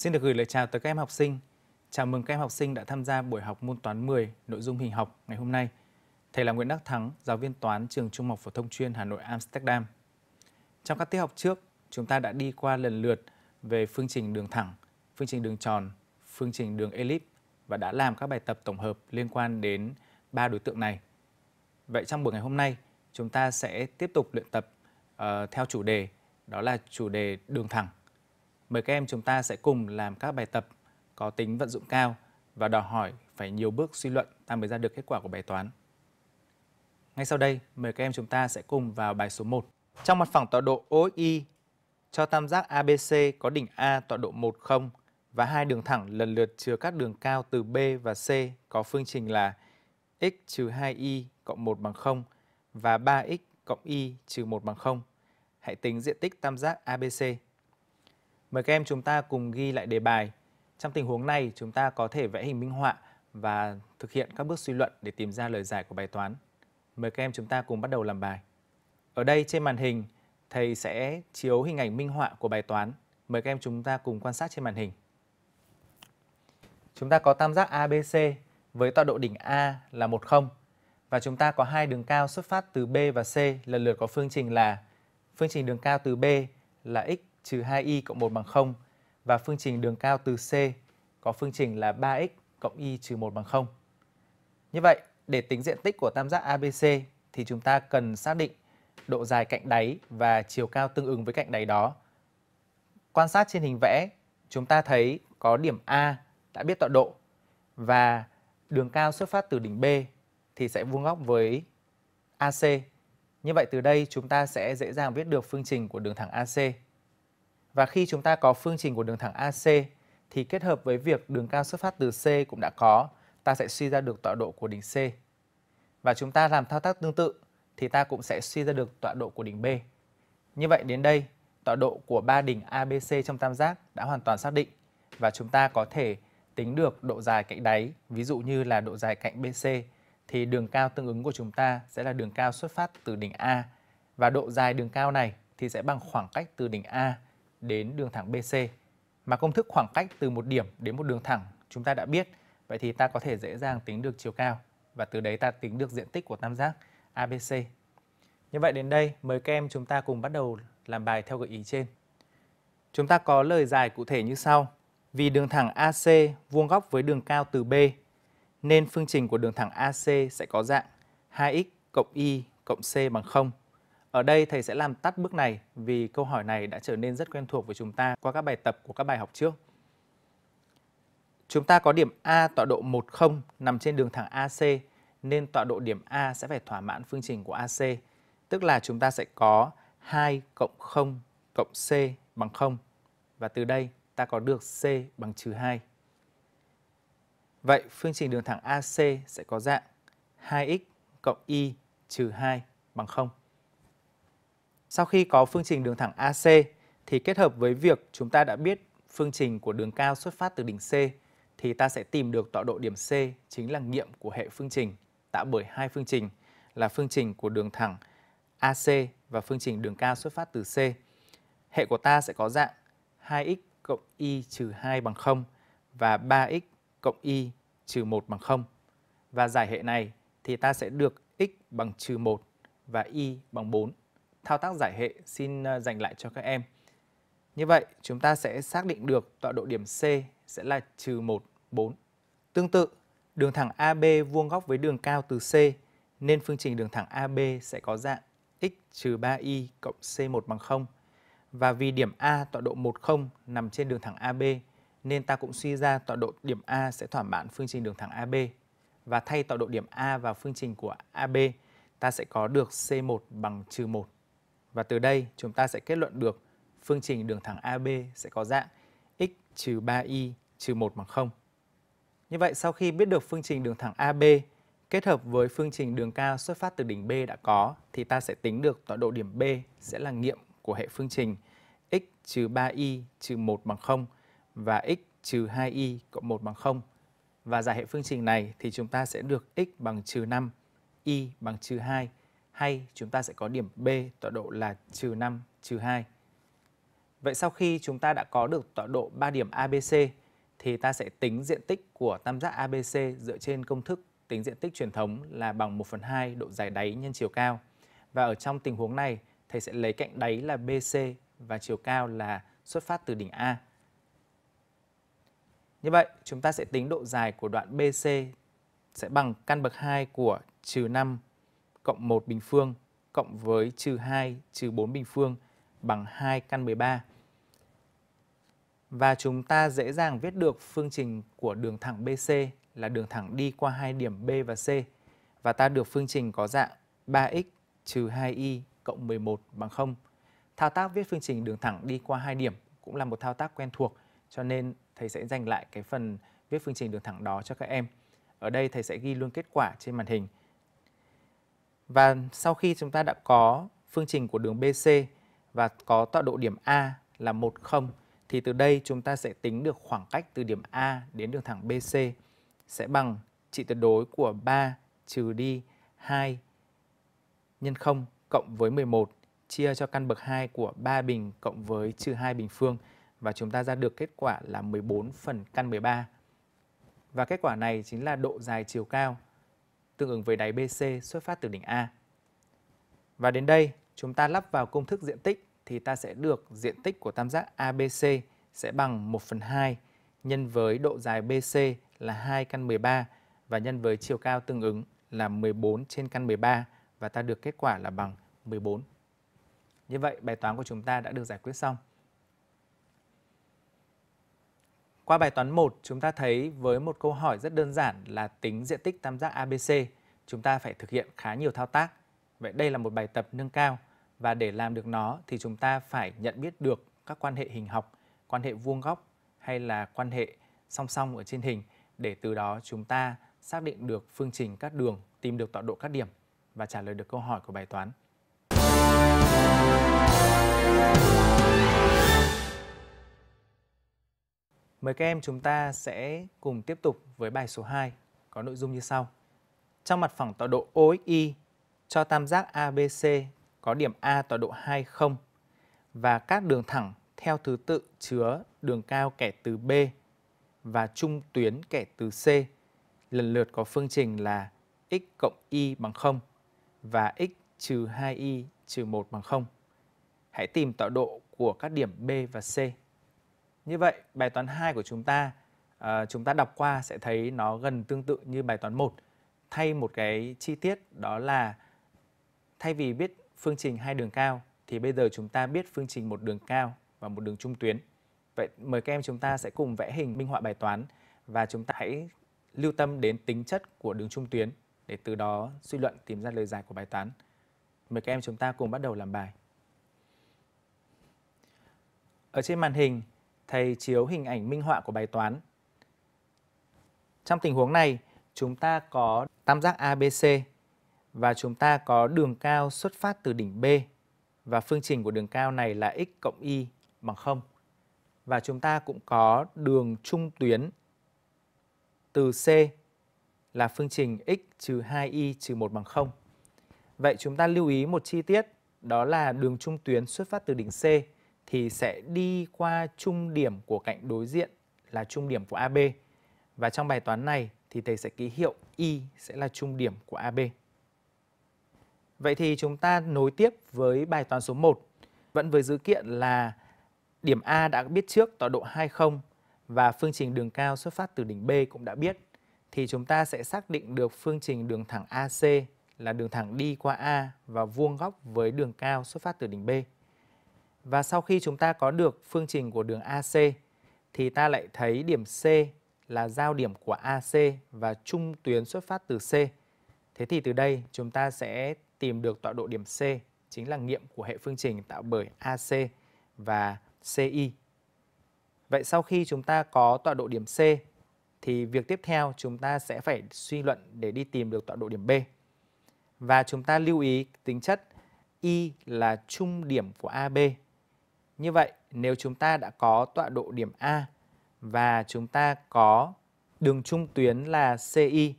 Xin được gửi lời chào tới các em học sinh. Chào mừng các em học sinh đã tham gia buổi học môn toán 10 nội dung hình học ngày hôm nay. Thầy là Nguyễn Đắc Thắng, giáo viên toán trường Trung học phổ thông chuyên Hà Nội Amsterdam. Trong các tiết học trước, chúng ta đã đi qua lần lượt về phương trình đường thẳng, phương trình đường tròn, phương trình đường elip và đã làm các bài tập tổng hợp liên quan đến ba đối tượng này. Vậy trong buổi ngày hôm nay, chúng ta sẽ tiếp tục luyện tập uh, theo chủ đề đó là chủ đề đường thẳng mời các em chúng ta sẽ cùng làm các bài tập có tính vận dụng cao và đòi hỏi phải nhiều bước suy luận ta mới ra được kết quả của bài toán. Ngay sau đây, mời các em chúng ta sẽ cùng vào bài số 1. Trong mặt phẳng tọa độ OI, cho tam giác ABC có đỉnh A tọa độ 1, 0 và hai đường thẳng lần lượt chứa các đường cao từ B và C có phương trình là x 2y cộng 1 bằng 0 và 3x cộng y trừ 1 bằng 0. Hãy tính diện tích tam giác ABC. Mời các em chúng ta cùng ghi lại đề bài. Trong tình huống này, chúng ta có thể vẽ hình minh họa và thực hiện các bước suy luận để tìm ra lời giải của bài toán. Mời các em chúng ta cùng bắt đầu làm bài. Ở đây trên màn hình, thầy sẽ chiếu hình ảnh minh họa của bài toán. Mời các em chúng ta cùng quan sát trên màn hình. Chúng ta có tam giác ABC với tọa độ đỉnh A là 1, 0 và chúng ta có hai đường cao xuất phát từ B và C lần lượt có phương trình là phương trình đường cao từ B là x trừ 2y cộng 1 bằng 0 và phương trình đường cao từ C có phương trình là 3x cộng y trừ 1 bằng 0. Như vậy, để tính diện tích của tam giác ABC thì chúng ta cần xác định độ dài cạnh đáy và chiều cao tương ứng với cạnh đáy đó. Quan sát trên hình vẽ, chúng ta thấy có điểm A đã biết tọa độ và đường cao xuất phát từ đỉnh B thì sẽ vuông góc với AC. Như vậy từ đây chúng ta sẽ dễ dàng viết được phương trình của đường thẳng AC. Và khi chúng ta có phương trình của đường thẳng AC thì kết hợp với việc đường cao xuất phát từ C cũng đã có, ta sẽ suy ra được tọa độ của đỉnh C. Và chúng ta làm thao tác tương tự thì ta cũng sẽ suy ra được tọa độ của đỉnh B. Như vậy đến đây, tọa độ của ba đỉnh ABC trong tam giác đã hoàn toàn xác định và chúng ta có thể tính được độ dài cạnh đáy, ví dụ như là độ dài cạnh BC thì đường cao tương ứng của chúng ta sẽ là đường cao xuất phát từ đỉnh A và độ dài đường cao này thì sẽ bằng khoảng cách từ đỉnh A đến đường thẳng BC. Mà công thức khoảng cách từ một điểm đến một đường thẳng chúng ta đã biết, vậy thì ta có thể dễ dàng tính được chiều cao và từ đấy ta tính được diện tích của tam giác ABC. Như vậy đến đây, mời các em chúng ta cùng bắt đầu làm bài theo gợi ý trên. Chúng ta có lời giải cụ thể như sau. Vì đường thẳng AC vuông góc với đường cao từ B, nên phương trình của đường thẳng AC sẽ có dạng 2x cộng y cộng c bằng 0. Ở đây thầy sẽ làm tắt bước này vì câu hỏi này đã trở nên rất quen thuộc với chúng ta qua các bài tập của các bài học trước. Chúng ta có điểm A tọa độ 1, 0 nằm trên đường thẳng AC nên tọa độ điểm A sẽ phải thỏa mãn phương trình của AC, tức là chúng ta sẽ có 2 cộng 0 cộng C bằng 0 và từ đây ta có được C bằng trừ 2. Vậy phương trình đường thẳng AC sẽ có dạng 2x cộng y trừ 2 bằng 0. Sau khi có phương trình đường thẳng AC thì kết hợp với việc chúng ta đã biết phương trình của đường cao xuất phát từ đỉnh C thì ta sẽ tìm được tọa độ điểm C chính là nghiệm của hệ phương trình tạo bởi hai phương trình là phương trình của đường thẳng AC và phương trình đường cao xuất phát từ C. Hệ của ta sẽ có dạng 2x cộng y trừ 2 bằng 0 và 3x cộng y trừ 1 bằng 0. Và giải hệ này thì ta sẽ được x bằng trừ 1 và y bằng 4 thao tác giải hệ xin ờ, dành lại cho các em. Như vậy, chúng ta sẽ xác định được tọa độ điểm C sẽ là trừ 1, 4. Tương tự, đường thẳng AB vuông góc với đường cao từ C, nên phương trình đường thẳng AB sẽ có dạng x trừ 3y cộng C1 bằng 0. Và vì điểm A tọa độ 1, 0 nằm trên đường thẳng AB, nên ta cũng suy ra tọa độ điểm A sẽ thỏa mãn phương trình đường thẳng AB. Và thay tọa độ điểm A vào phương trình của AB, ta sẽ có được C1 bằng trừ 1. Và từ đây chúng ta sẽ kết luận được phương trình đường thẳng AB sẽ có dạng x trừ 3y trừ 1 bằng 0. Như vậy sau khi biết được phương trình đường thẳng AB kết hợp với phương trình đường cao xuất phát từ đỉnh B đã có thì ta sẽ tính được tọa độ điểm B sẽ là nghiệm của hệ phương trình x trừ 3y trừ 1 bằng 0 và x trừ 2y cộng 1 bằng 0. Và giải hệ phương trình này thì chúng ta sẽ được x bằng trừ 5, y bằng trừ 2 hay chúng ta sẽ có điểm B tọa độ là trừ 5, trừ 2. Vậy sau khi chúng ta đã có được tọa độ 3 điểm ABC thì ta sẽ tính diện tích của tam giác ABC dựa trên công thức tính diện tích truyền thống là bằng 1 phần 2 độ dài đáy nhân chiều cao. Và ở trong tình huống này, thầy sẽ lấy cạnh đáy là BC và chiều cao là xuất phát từ đỉnh A. Như vậy, chúng ta sẽ tính độ dài của đoạn BC sẽ bằng căn bậc 2 của trừ 5 cộng 1 bình phương cộng với trừ 2 trừ 4 bình phương bằng 2 căn 13. Và chúng ta dễ dàng viết được phương trình của đường thẳng BC là đường thẳng đi qua hai điểm B và C. Và ta được phương trình có dạng 3x trừ 2y cộng 11 bằng 0. Thao tác viết phương trình đường thẳng đi qua hai điểm cũng là một thao tác quen thuộc cho nên thầy sẽ dành lại cái phần viết phương trình đường thẳng đó cho các em. Ở đây thầy sẽ ghi luôn kết quả trên màn hình. Và sau khi chúng ta đã có phương trình của đường BC và có tọa độ điểm A là 1, 0 thì từ đây chúng ta sẽ tính được khoảng cách từ điểm A đến đường thẳng BC sẽ bằng trị tuyệt đối của 3 trừ đi 2 nhân 0 cộng với 11 chia cho căn bậc 2 của 3 bình cộng với trừ 2 bình phương và chúng ta ra được kết quả là 14 phần căn 13. Và kết quả này chính là độ dài chiều cao tương ứng với đáy BC xuất phát từ đỉnh A. Và đến đây, chúng ta lắp vào công thức diện tích thì ta sẽ được diện tích của tam giác ABC sẽ bằng 1 phần 2 nhân với độ dài BC là 2 căn 13 và nhân với chiều cao tương ứng là 14 trên căn 13 và ta được kết quả là bằng 14. Như vậy, bài toán của chúng ta đã được giải quyết xong. Qua bài toán 1, chúng ta thấy với một câu hỏi rất đơn giản là tính diện tích tam giác ABC, chúng ta phải thực hiện khá nhiều thao tác. Vậy đây là một bài tập nâng cao và để làm được nó thì chúng ta phải nhận biết được các quan hệ hình học, quan hệ vuông góc hay là quan hệ song song ở trên hình để từ đó chúng ta xác định được phương trình các đường, tìm được tọa độ các điểm và trả lời được câu hỏi của bài toán. Mời các em chúng ta sẽ cùng tiếp tục với bài số 2 có nội dung như sau. Trong mặt phẳng tọa độ OXY cho tam giác ABC có điểm A tọa độ 2, 0 và các đường thẳng theo thứ tự chứa đường cao kẻ từ B và trung tuyến kẻ từ C lần lượt có phương trình là x cộng y bằng 0 và x trừ 2y trừ 1 bằng 0. Hãy tìm tọa độ của các điểm B và C. Như vậy, bài toán 2 của chúng ta à, chúng ta đọc qua sẽ thấy nó gần tương tự như bài toán 1. Thay một cái chi tiết đó là thay vì biết phương trình hai đường cao thì bây giờ chúng ta biết phương trình một đường cao và một đường trung tuyến. Vậy mời các em chúng ta sẽ cùng vẽ hình minh họa bài toán và chúng ta hãy lưu tâm đến tính chất của đường trung tuyến để từ đó suy luận tìm ra lời giải của bài toán. Mời các em chúng ta cùng bắt đầu làm bài. Ở trên màn hình, thầy chiếu hình ảnh minh họa của bài toán. Trong tình huống này, chúng ta có tam giác ABC và chúng ta có đường cao xuất phát từ đỉnh B và phương trình của đường cao này là x cộng y bằng 0. Và chúng ta cũng có đường trung tuyến từ C là phương trình x trừ 2y trừ 1 bằng 0. Vậy chúng ta lưu ý một chi tiết đó là đường trung tuyến xuất phát từ đỉnh C thì sẽ đi qua trung điểm của cạnh đối diện là trung điểm của AB. Và trong bài toán này thì thầy sẽ ký hiệu Y sẽ là trung điểm của AB. Vậy thì chúng ta nối tiếp với bài toán số 1. Vẫn với dữ kiện là điểm A đã biết trước tọa độ 20 và phương trình đường cao xuất phát từ đỉnh B cũng đã biết thì chúng ta sẽ xác định được phương trình đường thẳng AC là đường thẳng đi qua A và vuông góc với đường cao xuất phát từ đỉnh B. Và sau khi chúng ta có được phương trình của đường AC thì ta lại thấy điểm C là giao điểm của AC và trung tuyến xuất phát từ C. Thế thì từ đây chúng ta sẽ tìm được tọa độ điểm C chính là nghiệm của hệ phương trình tạo bởi AC và CI. Vậy sau khi chúng ta có tọa độ điểm C thì việc tiếp theo chúng ta sẽ phải suy luận để đi tìm được tọa độ điểm B. Và chúng ta lưu ý tính chất Y là trung điểm của AB như vậy, nếu chúng ta đã có tọa độ điểm A và chúng ta có đường trung tuyến là CI,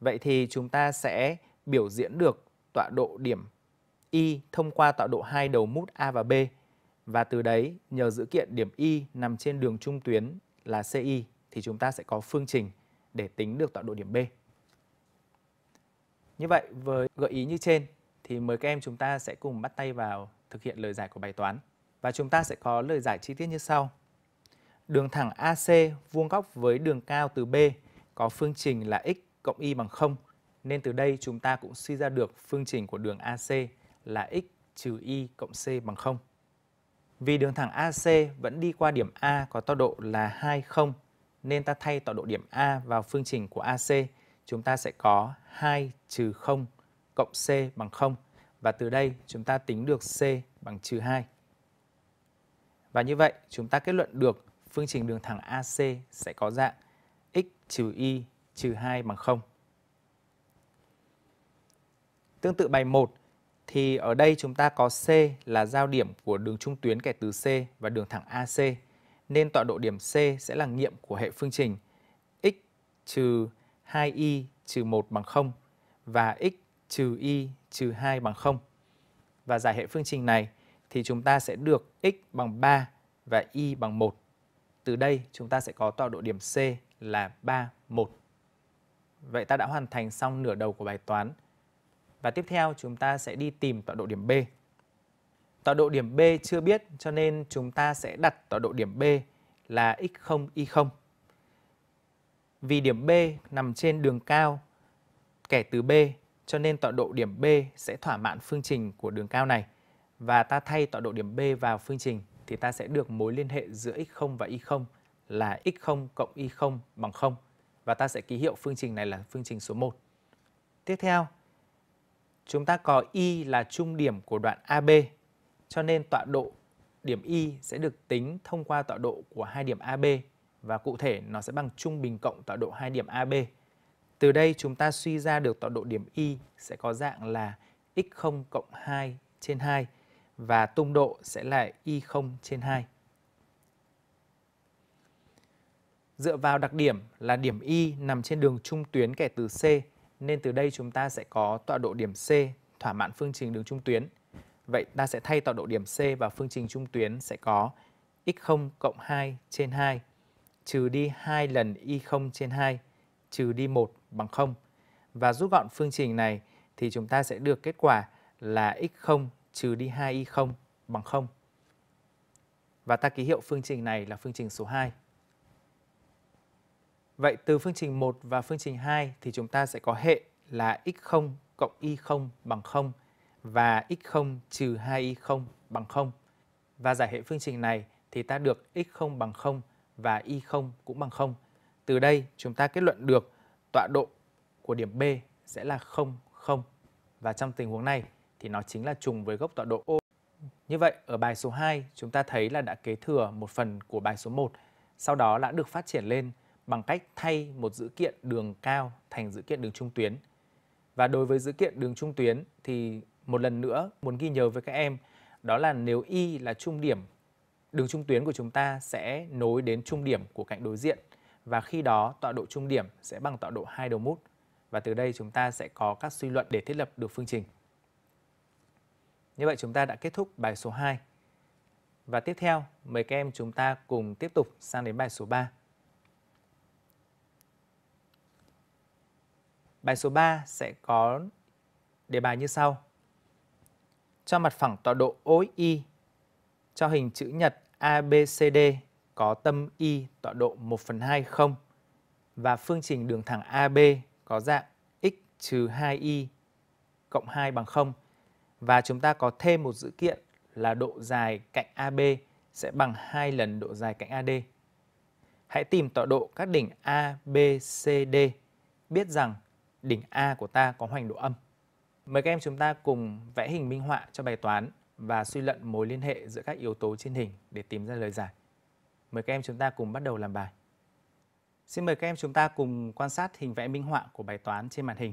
vậy thì chúng ta sẽ biểu diễn được tọa độ điểm Y thông qua tọa độ hai đầu mút A và B và từ đấy nhờ dữ kiện điểm Y nằm trên đường trung tuyến là CI thì chúng ta sẽ có phương trình để tính được tọa độ điểm B. Như vậy với gợi ý như trên thì mời các em chúng ta sẽ cùng bắt tay vào thực hiện lời giải của bài toán và chúng ta sẽ có lời giải chi tiết như sau. Đường thẳng AC vuông góc với đường cao từ B có phương trình là x cộng y bằng 0 nên từ đây chúng ta cũng suy ra được phương trình của đường AC là x trừ y cộng c bằng 0. Vì đường thẳng AC vẫn đi qua điểm A có tọa độ là 2, 0 nên ta thay tọa độ điểm A vào phương trình của AC chúng ta sẽ có 2 trừ 0 cộng C bằng 0 và từ đây chúng ta tính được C bằng trừ 2. Và như vậy, chúng ta kết luận được phương trình đường thẳng AC sẽ có dạng x trừ y trừ 2 bằng 0. Tương tự bài 1 thì ở đây chúng ta có C là giao điểm của đường trung tuyến kẻ từ C và đường thẳng AC nên tọa độ điểm C sẽ là nghiệm của hệ phương trình x trừ 2y trừ 1 bằng 0 và x trừ y trừ 2 bằng 0. Và giải hệ phương trình này thì chúng ta sẽ được x bằng 3 và y bằng 1. Từ đây chúng ta sẽ có tọa độ điểm C là 3, 1. Vậy ta đã hoàn thành xong nửa đầu của bài toán. Và tiếp theo chúng ta sẽ đi tìm tọa độ điểm B. Tọa độ điểm B chưa biết cho nên chúng ta sẽ đặt tọa độ điểm B là x0, y0. Vì điểm B nằm trên đường cao kẻ từ B cho nên tọa độ điểm B sẽ thỏa mãn phương trình của đường cao này và ta thay tọa độ điểm B vào phương trình thì ta sẽ được mối liên hệ giữa x0 và y0 là x0 cộng y0 bằng 0 và ta sẽ ký hiệu phương trình này là phương trình số 1. Tiếp theo, chúng ta có y là trung điểm của đoạn AB cho nên tọa độ điểm y sẽ được tính thông qua tọa độ của hai điểm AB và cụ thể nó sẽ bằng trung bình cộng tọa độ hai điểm AB. Từ đây chúng ta suy ra được tọa độ điểm y sẽ có dạng là x0 cộng 2 trên 2 và tung độ sẽ là Y0 trên 2. Dựa vào đặc điểm là điểm Y nằm trên đường trung tuyến kẻ từ C, nên từ đây chúng ta sẽ có tọa độ điểm C thỏa mãn phương trình đường trung tuyến. Vậy ta sẽ thay tọa độ điểm C vào phương trình trung tuyến sẽ có x0 cộng 2 trên 2 trừ đi 2 lần y0 trên 2 trừ đi 1 bằng 0. Và rút gọn phương trình này thì chúng ta sẽ được kết quả là x0 trừ đi 2y0 bằng 0. Và ta ký hiệu phương trình này là phương trình số 2. Vậy từ phương trình 1 và phương trình 2 thì chúng ta sẽ có hệ là x0 cộng y0 bằng 0 và x0 trừ 2y0 bằng 0. Và giải hệ phương trình này thì ta được x0 bằng 0 và y0 cũng bằng 0. Từ đây chúng ta kết luận được tọa độ của điểm B sẽ là 0, 0. Và trong tình huống này thì nó chính là trùng với gốc tọa độ ô. Như vậy, ở bài số 2, chúng ta thấy là đã kế thừa một phần của bài số 1, sau đó đã được phát triển lên bằng cách thay một dữ kiện đường cao thành dữ kiện đường trung tuyến. Và đối với dữ kiện đường trung tuyến thì một lần nữa muốn ghi nhớ với các em đó là nếu y là trung điểm, đường trung tuyến của chúng ta sẽ nối đến trung điểm của cạnh đối diện và khi đó tọa độ trung điểm sẽ bằng tọa độ hai đầu mút. Và từ đây chúng ta sẽ có các suy luận để thiết lập được phương trình. Như vậy chúng ta đã kết thúc bài số 2. Và tiếp theo, mời các em chúng ta cùng tiếp tục sang đến bài số 3. Bài số 3 sẽ có đề bài như sau. Cho mặt phẳng tọa độ OI cho hình chữ nhật ABCD có tâm Y tọa độ 1 phần 2 không và phương trình đường thẳng AB có dạng x trừ 2y cộng 2 bằng 0 và chúng ta có thêm một dữ kiện là độ dài cạnh AB sẽ bằng 2 lần độ dài cạnh AD. Hãy tìm tọa độ các đỉnh A, B, C, D. Biết rằng đỉnh A của ta có hoành độ âm. Mời các em chúng ta cùng vẽ hình minh họa cho bài toán và suy luận mối liên hệ giữa các yếu tố trên hình để tìm ra lời giải. Mời các em chúng ta cùng bắt đầu làm bài. Xin mời các em chúng ta cùng quan sát hình vẽ minh họa của bài toán trên màn hình.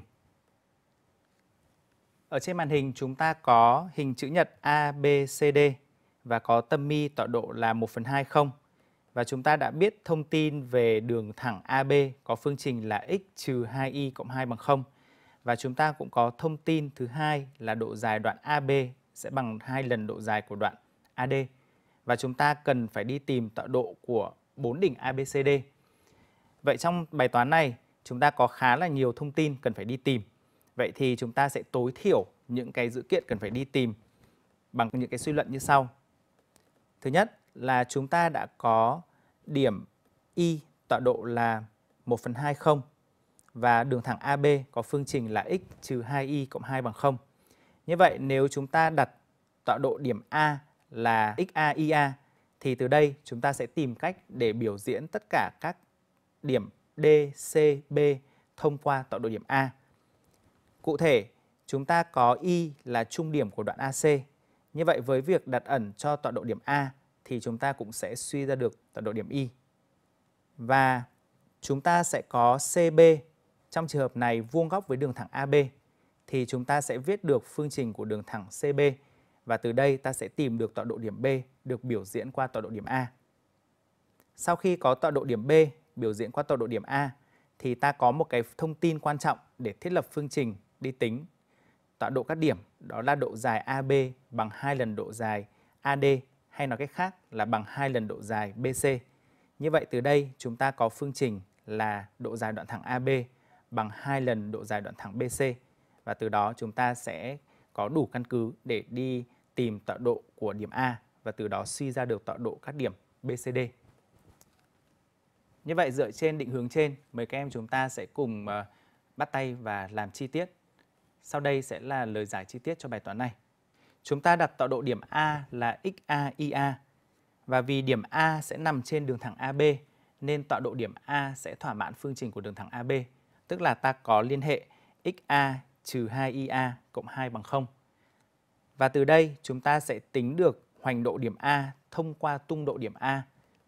Ở trên màn hình chúng ta có hình chữ nhật A, B, C, D và có tâm mi tọa độ là 1 phần 2 không. Và chúng ta đã biết thông tin về đường thẳng AB có phương trình là x trừ 2y cộng 2 bằng 0. Và chúng ta cũng có thông tin thứ hai là độ dài đoạn AB sẽ bằng hai lần độ dài của đoạn AD. Và chúng ta cần phải đi tìm tọa độ của bốn đỉnh ABCD. Vậy trong bài toán này, chúng ta có khá là nhiều thông tin cần phải đi tìm. Vậy thì chúng ta sẽ tối thiểu những cái dữ kiện cần phải đi tìm bằng những cái suy luận như sau. Thứ nhất là chúng ta đã có điểm Y tọa độ là 1 phần 2 0 và đường thẳng AB có phương trình là x trừ 2y cộng 2 bằng 0. Như vậy nếu chúng ta đặt tọa độ điểm A là xa xAIA thì từ đây chúng ta sẽ tìm cách để biểu diễn tất cả các điểm D, C, B thông qua tọa độ điểm A. Cụ thể, chúng ta có Y là trung điểm của đoạn AC. Như vậy với việc đặt ẩn cho tọa độ điểm A thì chúng ta cũng sẽ suy ra được tọa độ điểm Y. Và chúng ta sẽ có CB. Trong trường hợp này vuông góc với đường thẳng AB thì chúng ta sẽ viết được phương trình của đường thẳng CB và từ đây ta sẽ tìm được tọa độ điểm B được biểu diễn qua tọa độ điểm A. Sau khi có tọa độ điểm B biểu diễn qua tọa độ điểm A thì ta có một cái thông tin quan trọng để thiết lập phương trình đi tính tọa độ các điểm đó là độ dài AB bằng 2 lần độ dài AD hay nói cách khác là bằng 2 lần độ dài BC. Như vậy từ đây chúng ta có phương trình là độ dài đoạn thẳng AB bằng 2 lần độ dài đoạn thẳng BC và từ đó chúng ta sẽ có đủ căn cứ để đi tìm tọa độ của điểm A và từ đó suy ra được tọa độ các điểm BCD. Như vậy dựa trên định hướng trên, mời các em chúng ta sẽ cùng ờ, bắt tay và làm chi tiết sau đây sẽ là lời giải chi tiết cho bài toán này. Chúng ta đặt tọa độ điểm A là (x_a, XAIA và vì điểm A sẽ nằm trên đường thẳng AB nên tọa độ điểm A sẽ thỏa mãn phương trình của đường thẳng AB, tức là ta có liên hệ XA trừ 2IA cộng 2 bằng 0. Và từ đây chúng ta sẽ tính được hoành độ điểm A thông qua tung độ điểm A,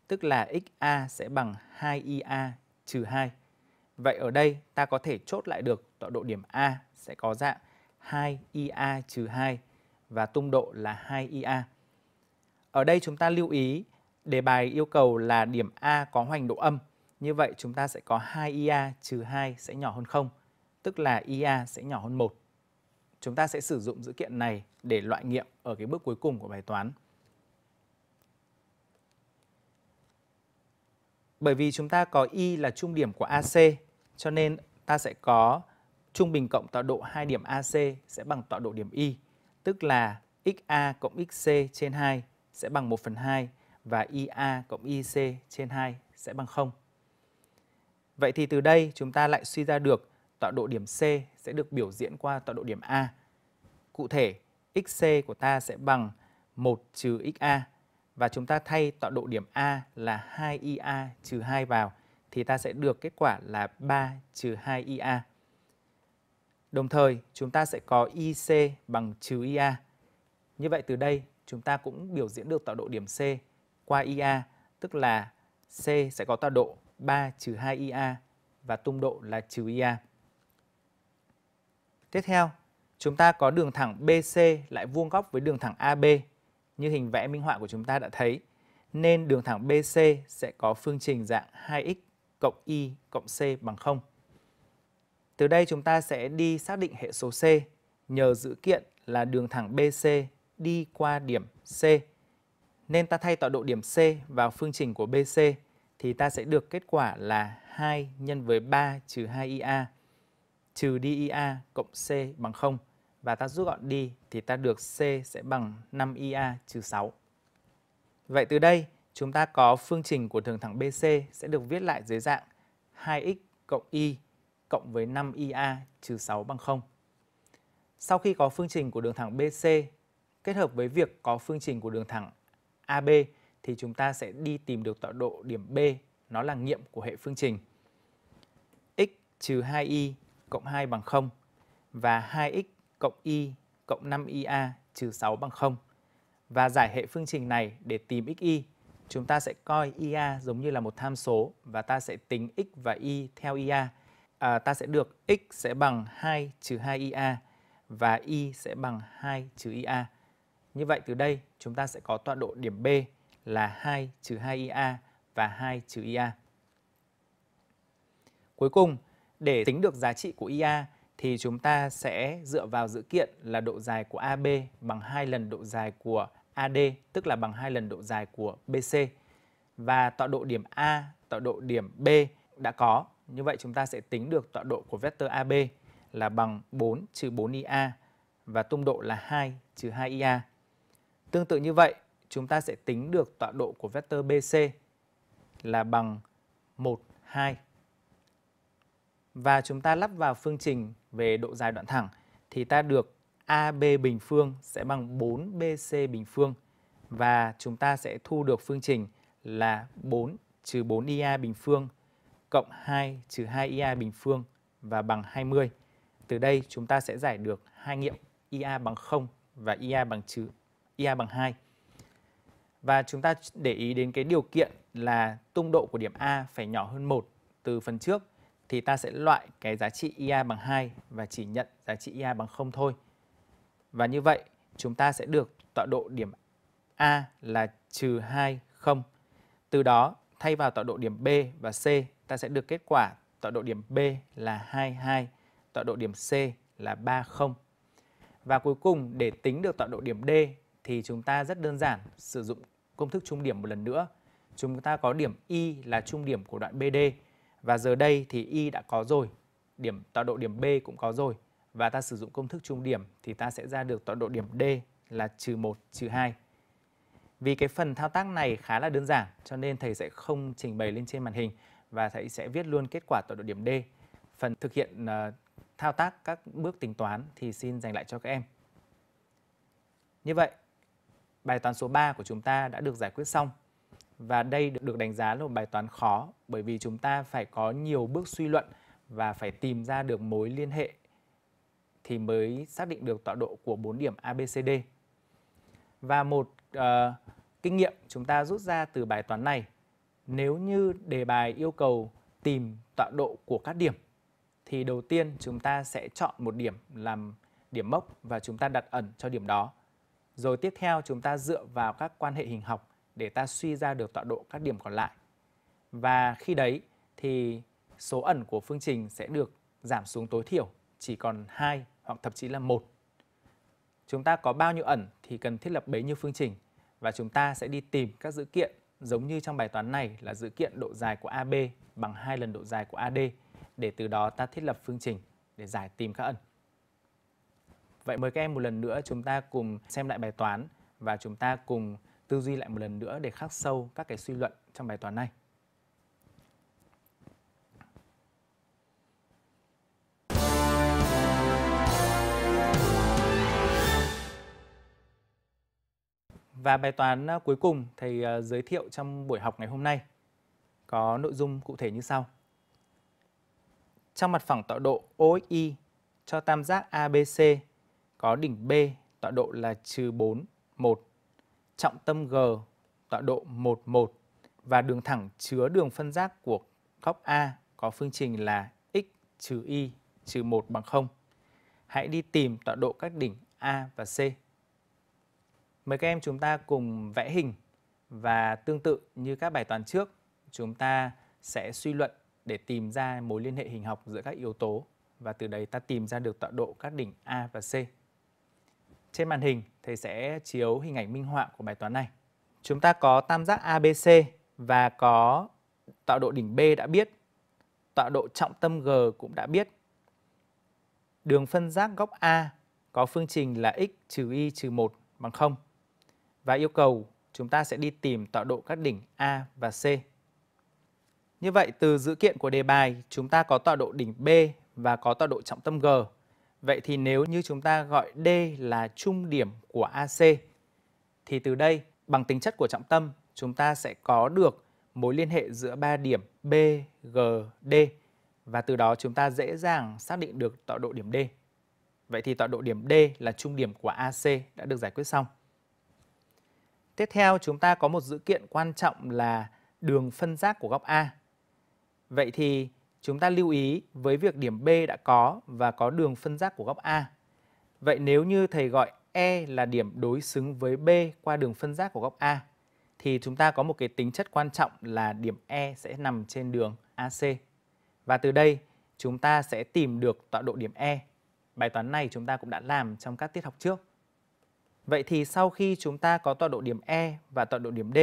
tức là XA sẽ bằng 2IA trừ 2 Vậy ở đây ta có thể chốt lại được tọa độ điểm A sẽ có dạng 2IA trừ 2 và tung độ là 2IA. Ở đây chúng ta lưu ý đề bài yêu cầu là điểm A có hoành độ âm. Như vậy chúng ta sẽ có 2IA trừ 2 sẽ nhỏ hơn 0, tức là IA sẽ nhỏ hơn 1. Chúng ta sẽ sử dụng dữ kiện này để loại nghiệm ở cái bước cuối cùng của bài toán. Bởi vì chúng ta có Y là trung điểm của AC cho nên ta sẽ có trung bình cộng tọa độ 2 điểm AC sẽ bằng tọa độ điểm Y, tức là XA cộng XC trên 2 sẽ bằng 1 phần 2 và IA cộng IC trên 2 sẽ bằng 0. Vậy thì từ đây chúng ta lại suy ra được tọa độ điểm C sẽ được biểu diễn qua tọa độ điểm A. Cụ thể, XC của ta sẽ bằng 1 trừ XA và chúng ta thay tọa độ điểm A là 2IA trừ 2 vào thì ta sẽ được kết quả là 3 trừ 2 IA. Đồng thời, chúng ta sẽ có IC bằng trừ IA. Như vậy từ đây, chúng ta cũng biểu diễn được tọa độ điểm C qua IA, tức là C sẽ có tọa độ 3 trừ 2 IA và tung độ là trừ IA. Tiếp theo, chúng ta có đường thẳng BC lại vuông góc với đường thẳng AB như hình vẽ minh họa của chúng ta đã thấy, nên đường thẳng BC sẽ có phương trình dạng 2x cộng y cộng c bằng 0. Từ đây chúng ta sẽ đi xác định hệ số C nhờ dữ kiện là đường thẳng BC đi qua điểm C. Nên ta thay tọa độ điểm C vào phương trình của BC thì ta sẽ được kết quả là 2 nhân với 3 trừ 2IA trừ DIA cộng C bằng 0 và ta rút gọn đi thì ta được C sẽ bằng 5IA trừ 6. Vậy từ đây chúng ta có phương trình của đường thẳng BC sẽ được viết lại dưới dạng 2x cộng y cộng với 5ia trừ 6 bằng 0. Sau khi có phương trình của đường thẳng BC kết hợp với việc có phương trình của đường thẳng AB thì chúng ta sẽ đi tìm được tọa độ điểm B, nó là nghiệm của hệ phương trình. x trừ 2y cộng 2 bằng 0 và 2x cộng y cộng 5ia trừ 6 bằng 0 và giải hệ phương trình này để tìm xy chúng ta sẽ coi IA giống như là một tham số và ta sẽ tính x và y theo IA. À, ta sẽ được x sẽ bằng 2 trừ 2 IA và y sẽ bằng 2 trừ IA. Như vậy từ đây chúng ta sẽ có tọa độ điểm B là 2 trừ 2 IA và 2 trừ IA. Cuối cùng, để tính được giá trị của IA thì chúng ta sẽ dựa vào dữ kiện là độ dài của AB bằng 2 lần độ dài của AD tức là bằng hai lần độ dài của BC và tọa độ điểm A, tọa độ điểm B đã có. Như vậy chúng ta sẽ tính được tọa độ của vector AB là bằng 4 trừ 4IA và tung độ là 2 trừ 2IA. Tương tự như vậy, chúng ta sẽ tính được tọa độ của vector BC là bằng 1, 2. Và chúng ta lắp vào phương trình về độ dài đoạn thẳng thì ta được AB bình phương sẽ bằng 4BC bình phương và chúng ta sẽ thu được phương trình là 4 trừ 4IA bình phương cộng 2 trừ 2IA bình phương và bằng 20. Từ đây chúng ta sẽ giải được hai nghiệm IA bằng 0 và IA bằng trừ IA bằng 2. Và chúng ta để ý đến cái điều kiện là tung độ của điểm A phải nhỏ hơn 1 từ phần trước thì ta sẽ loại cái giá trị IA bằng 2 và chỉ nhận giá trị IA bằng 0 thôi. Và như vậy chúng ta sẽ được tọa độ điểm A là trừ 2, 0. Từ đó thay vào tọa độ điểm B và C ta sẽ được kết quả tọa độ điểm B là 22, tọa độ điểm C là 30. Và cuối cùng để tính được tọa độ điểm D thì chúng ta rất đơn giản sử dụng công thức trung điểm một lần nữa. Chúng ta có điểm Y là trung điểm của đoạn BD và giờ đây thì Y đã có rồi, điểm tọa độ điểm B cũng có rồi và ta sử dụng công thức trung điểm thì ta sẽ ra được tọa độ điểm D là trừ 1, trừ 2. Vì cái phần thao tác này khá là đơn giản cho nên thầy sẽ không trình bày lên trên màn hình và thầy sẽ viết luôn kết quả tọa độ điểm D. Phần thực hiện uh, thao tác các bước tính toán thì xin dành lại cho các em. Như vậy, bài toán số 3 của chúng ta đã được giải quyết xong. Và đây được đánh giá là một bài toán khó bởi vì chúng ta phải có nhiều bước suy luận và phải tìm ra được mối liên hệ thì mới xác định được tọa độ của 4 điểm ABCD. Và một uh, kinh nghiệm chúng ta rút ra từ bài toán này, nếu như đề bài yêu cầu tìm tọa độ của các điểm thì đầu tiên chúng ta sẽ chọn một điểm làm điểm mốc và chúng ta đặt ẩn cho điểm đó. Rồi tiếp theo chúng ta dựa vào các quan hệ hình học để ta suy ra được tọa độ các điểm còn lại. Và khi đấy thì số ẩn của phương trình sẽ được giảm xuống tối thiểu chỉ còn 2 hoặc thậm chí là một chúng ta có bao nhiêu ẩn thì cần thiết lập bấy nhiêu phương trình và chúng ta sẽ đi tìm các dữ kiện giống như trong bài toán này là dữ kiện độ dài của AB bằng hai lần độ dài của AD để từ đó ta thiết lập phương trình để giải tìm các ẩn. Vậy mời các em một lần nữa chúng ta cùng xem lại bài toán và chúng ta cùng tư duy lại một lần nữa để khắc sâu các cái suy luận trong bài toán này. Và bài toán ờ, cuối cùng thầy ờ, giới thiệu trong buổi học ngày hôm nay có nội dung cụ thể như sau. Trong mặt phẳng tọa độ OXY cho tam giác ABC có đỉnh B tọa độ là trừ 4, 1, trọng tâm G tọa độ 1, 1 và đường thẳng chứa đường phân giác của góc A có phương trình là x trừ y trừ 1 bằng 0. Hãy đi tìm tọa độ các đỉnh A và C. Mời các em chúng ta cùng vẽ hình và tương tự như các bài toán trước, chúng ta sẽ suy luận để tìm ra mối liên hệ hình học giữa các yếu tố và từ đấy ta tìm ra được tọa độ các đỉnh A và C. Trên màn hình, thầy sẽ chiếu hình ảnh minh họa của bài toán này. Chúng ta có tam giác ABC và có tọa độ đỉnh B đã biết, tọa độ trọng tâm G cũng đã biết. Đường phân giác góc A có phương trình là x trừ y trừ 1 bằng 0 và yêu cầu chúng ta sẽ đi tìm tọa độ các đỉnh A và C. Như vậy từ dữ kiện của đề bài chúng ta có tọa độ đỉnh B và có tọa độ trọng tâm G. Vậy thì nếu như chúng ta gọi D là trung điểm của AC thì từ đây bằng tính chất của trọng tâm chúng ta sẽ có được mối liên hệ giữa ba điểm B, G, D và từ đó chúng ta dễ dàng xác định được tọa độ điểm D. Vậy thì tọa độ điểm D là trung điểm của AC đã được giải quyết xong. Tiếp theo chúng ta có một dữ kiện quan trọng là đường phân giác của góc A. Vậy thì chúng ta lưu ý với việc điểm B đã có và có đường phân giác của góc A. Vậy nếu như thầy gọi E là điểm đối xứng với B qua đường phân giác của góc A thì chúng ta có một cái tính chất quan trọng là điểm E sẽ nằm trên đường AC. Và từ đây chúng ta sẽ tìm được tọa độ điểm E. Bài toán này chúng ta cũng đã làm trong các tiết học trước. Vậy thì sau khi chúng ta có tọa độ điểm E và tọa độ điểm D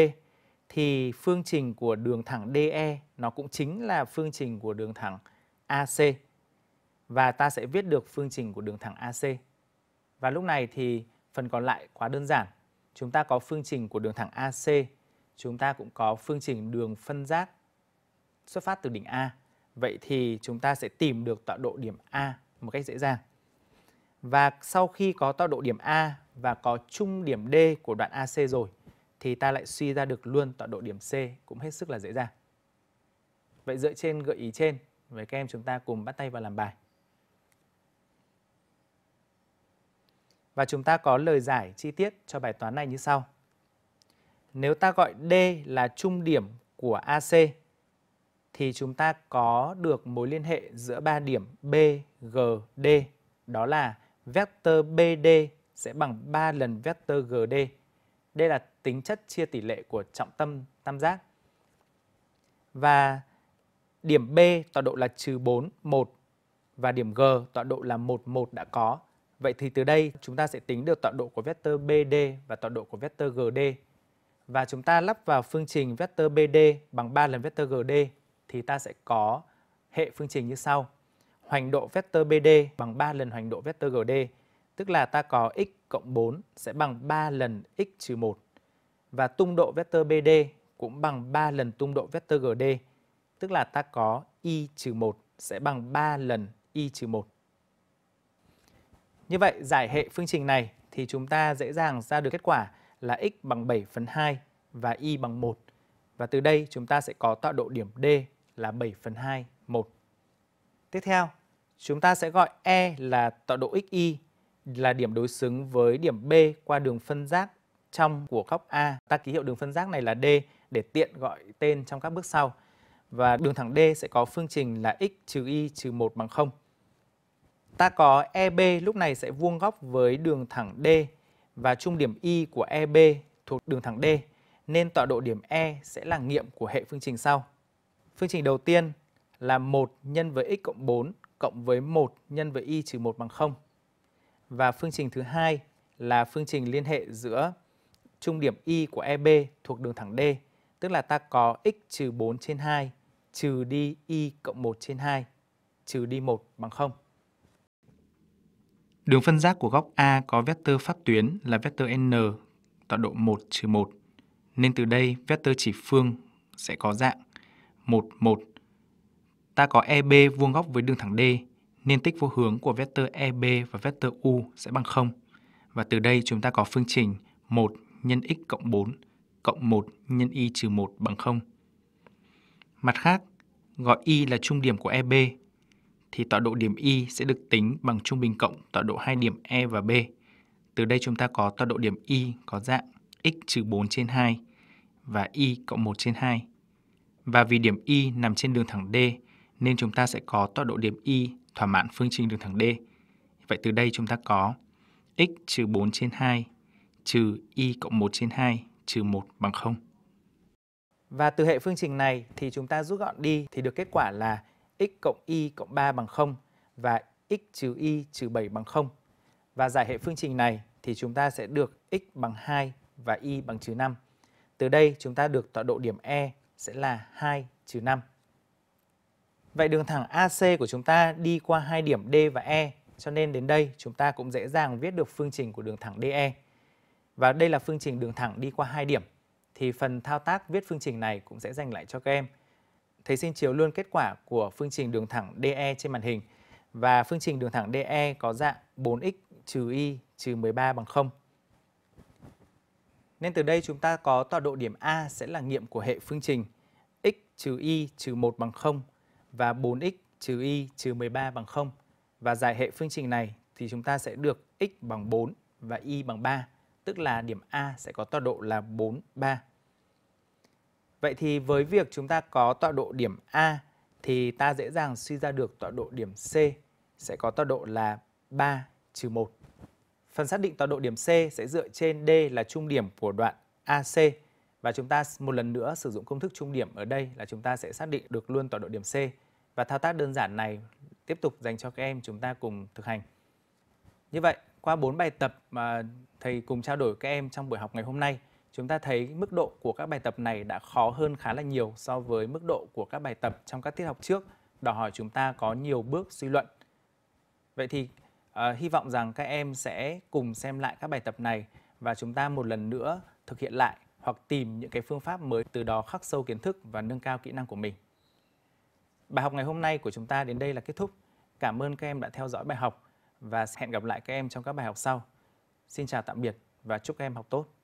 thì phương trình của đường thẳng DE nó cũng chính là phương trình của đường thẳng AC. Và ta sẽ viết được phương trình của đường thẳng AC. Và lúc này thì phần còn lại quá đơn giản. Chúng ta có phương trình của đường thẳng AC, chúng ta cũng có phương trình đường phân giác xuất phát từ đỉnh A. Vậy thì chúng ta sẽ tìm được tọa độ điểm A một cách dễ dàng. Và sau khi có tọa độ điểm A và có chung điểm D của đoạn AC rồi thì ta lại suy ra được luôn tọa độ điểm C cũng hết sức là dễ dàng. Vậy dựa trên gợi ý trên, với các em chúng ta cùng bắt tay vào làm bài. Và chúng ta có lời giải chi tiết cho bài toán này như sau. Nếu ta gọi D là trung điểm của AC thì chúng ta có được mối liên hệ giữa ba điểm B, G, D đó là vector BD sẽ bằng 3 lần vector GD. Đây là tính chất chia tỷ lệ của trọng tâm tam giác. Và điểm B tọa độ là trừ 4, 1 và điểm G tọa độ là 1, 1 đã có. Vậy thì từ đây chúng ta sẽ tính được tọa độ của vector BD và tọa độ của vector GD. Và chúng ta lắp vào phương trình vector BD bằng 3 lần vector GD thì ta sẽ có hệ phương trình như sau. Hoành độ vector BD bằng 3 lần hoành độ vector GD tức là ta có x cộng 4 sẽ bằng 3 lần x trừ 1 và tung độ vector BD cũng bằng 3 lần tung độ vector GD, tức là ta có y trừ 1 sẽ bằng 3 lần y trừ 1. Như vậy, giải hệ phương trình này thì chúng ta dễ dàng ra được kết quả là x bằng 7 phần 2 và y bằng 1. Và từ đây chúng ta sẽ có tọa độ điểm D là 7 phần 2, 1. Tiếp theo, chúng ta sẽ gọi E là tọa độ xy là điểm đối xứng với điểm B qua đường phân giác trong của góc A. Ta ký hiệu đường phân giác này là D để tiện gọi tên trong các bước sau. Và đường thẳng D sẽ có phương trình là x trừ y trừ 1 bằng 0. Ta có EB lúc này sẽ vuông góc với đường thẳng D và trung điểm y của EB thuộc đường thẳng D nên tọa độ điểm E sẽ là nghiệm của hệ phương trình sau. Phương trình đầu tiên là 1 nhân với x cộng 4 cộng với 1 nhân với y trừ 1 bằng 0. Và phương trình thứ hai là phương trình liên hệ giữa trung điểm Y của EB thuộc đường thẳng D, tức là ta có x trừ 4 trên 2 trừ đi Y cộng 1 trên 2 trừ đi 1 bằng 0. Đường phân giác của góc A có vectơ pháp tuyến là vectơ n tọa độ 1 trừ 1. Nên từ đây vectơ chỉ phương sẽ có dạng 1, 1. Ta có EB vuông góc với đường thẳng D nên tích vô hướng của vector EB và vector U sẽ bằng 0. Và từ đây chúng ta có phương trình 1 nhân x cộng 4 cộng 1 nhân y trừ 1 bằng 0. Mặt khác, gọi y là trung điểm của EB thì tọa độ điểm y sẽ được tính bằng trung bình cộng tọa độ hai điểm E và B. Từ đây chúng ta có tọa độ điểm y có dạng x trừ 4 trên 2 và y cộng 1 trên 2. Và vì điểm y nằm trên đường thẳng D nên chúng ta sẽ có tọa độ điểm y thỏa mãn phương trình đường thẳng D. Vậy từ đây chúng ta có x trừ 4 trên 2 trừ y cộng 1 trên 2 trừ 1 bằng 0. Và từ hệ phương trình này thì chúng ta rút gọn đi thì được kết quả là x cộng y cộng 3 bằng 0 và x trừ y trừ 7 bằng 0. Và giải hệ phương trình này thì chúng ta sẽ được x bằng 2 và y bằng trừ 5. Từ đây chúng ta được tọa độ điểm E sẽ là 2 trừ 5. Vậy đường thẳng AC của chúng ta đi qua hai điểm D và E, cho nên đến đây chúng ta cũng dễ dàng viết được phương trình của đường thẳng DE. Và đây là phương trình đường thẳng đi qua hai điểm, thì phần thao tác viết phương trình này cũng sẽ dành lại cho các em. Thầy xin chiếu luôn kết quả của phương trình đường thẳng DE trên màn hình. Và phương trình đường thẳng DE có dạng 4x trừ y trừ 13 bằng 0. Nên từ đây chúng ta có tọa độ điểm A sẽ là nghiệm của hệ phương trình x trừ y trừ 1 bằng 0 và 4x trừ y trừ 13 bằng 0. Và giải hệ phương trình này thì chúng ta sẽ được x bằng 4 và y bằng 3, tức là điểm A sẽ có tọa độ là 4, 3. Vậy thì với việc chúng ta có tọa độ điểm A thì ta dễ dàng suy ra được tọa độ điểm C sẽ có tọa độ là 3 trừ 1. Phần xác định tọa độ điểm C sẽ dựa trên D là trung điểm của đoạn AC và chúng ta một lần nữa sử dụng công thức trung điểm ở đây là chúng ta sẽ xác định được luôn tọa độ điểm C. Và thao tác đơn giản này tiếp tục dành cho các em chúng ta cùng thực hành. Như vậy, qua 4 bài tập mà thầy cùng trao đổi các em trong buổi học ngày hôm nay, chúng ta thấy mức độ của các bài tập này đã khó hơn khá là nhiều so với mức độ của các bài tập trong các tiết học trước, đòi hỏi chúng ta có nhiều bước suy luận. Vậy thì uh, hy vọng rằng các em sẽ cùng xem lại các bài tập này và chúng ta một lần nữa thực hiện lại hoặc tìm những cái phương pháp mới từ đó khắc sâu kiến thức và nâng cao kỹ năng của mình. Bài học ngày hôm nay của chúng ta đến đây là kết thúc. Cảm ơn các em đã theo dõi bài học và hẹn gặp lại các em trong các bài học sau. Xin chào tạm biệt và chúc các em học tốt.